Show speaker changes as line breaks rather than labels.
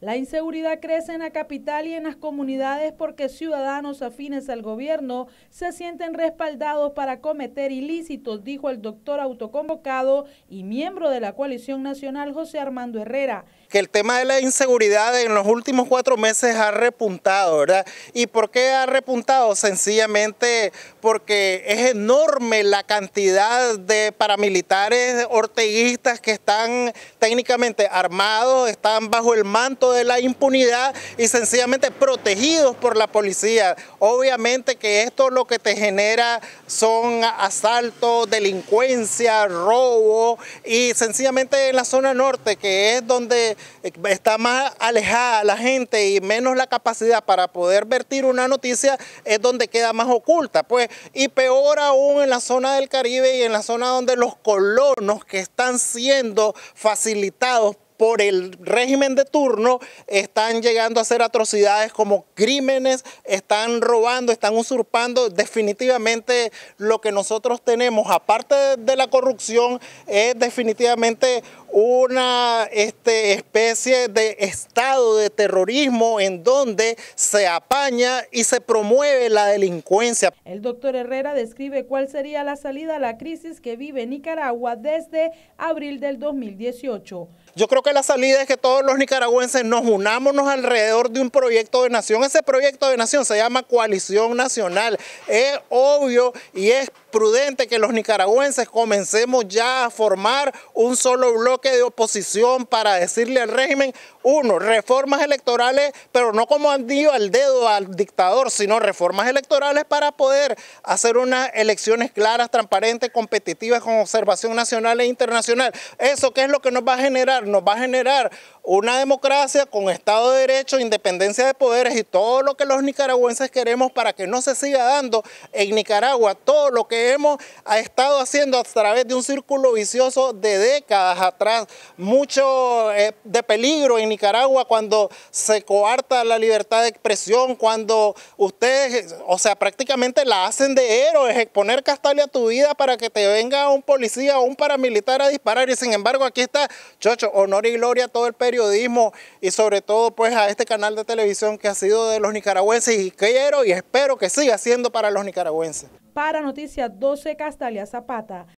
La inseguridad crece en la capital y en las comunidades porque ciudadanos afines al gobierno se sienten respaldados para cometer ilícitos, dijo el doctor autoconvocado y miembro de la coalición nacional José Armando Herrera.
Que el tema de la inseguridad en los últimos cuatro meses ha repuntado, ¿verdad? ¿Y por qué ha repuntado? Sencillamente porque es enorme la cantidad de paramilitares orteguistas que están técnicamente armados, están bajo el manto de la impunidad y sencillamente protegidos por la policía. Obviamente que esto lo que te genera son asaltos, delincuencia, robo y sencillamente en la zona norte, que es donde está más alejada la gente y menos la capacidad para poder vertir una noticia, es donde queda más oculta. Pues, y peor aún en la zona del Caribe y en la zona donde los colonos que están siendo facilitados por el régimen de turno están llegando a hacer atrocidades como crímenes, están robando, están usurpando. Definitivamente lo que nosotros tenemos, aparte de la corrupción, es definitivamente una este, especie de estado de terrorismo en donde se apaña y se promueve la delincuencia. El
doctor Herrera describe cuál sería la salida a la crisis que vive Nicaragua desde abril del 2018.
Yo creo que la salida es que todos los nicaragüenses nos unámonos alrededor de un proyecto de nación. Ese proyecto de nación se llama Coalición Nacional. Es obvio y es prudente que los nicaragüenses comencemos ya a formar un solo bloque de oposición para decirle al régimen, uno, reformas electorales, pero no como han dicho al dedo al dictador, sino reformas electorales para poder hacer unas elecciones claras, transparentes, competitivas, con observación nacional e internacional. ¿Eso qué es lo que nos va a generar? Nos va a generar una democracia con Estado de Derecho, independencia de poderes y todo lo que los nicaragüenses queremos para que no se siga dando en Nicaragua todo lo que hemos estado haciendo a través de un círculo vicioso de décadas atrás, mucho eh, de peligro en Nicaragua cuando se coarta la libertad de expresión, cuando ustedes, o sea, prácticamente la hacen de héroes, exponer eh, Castalia a tu vida para que te venga un policía o un paramilitar a disparar y sin embargo aquí está, chocho, honor y gloria a todo el periodo y sobre todo pues a este canal de televisión que ha sido de los nicaragüenses y quiero y espero que siga siendo para los nicaragüenses.
Para Noticias 12 Castalia Zapata.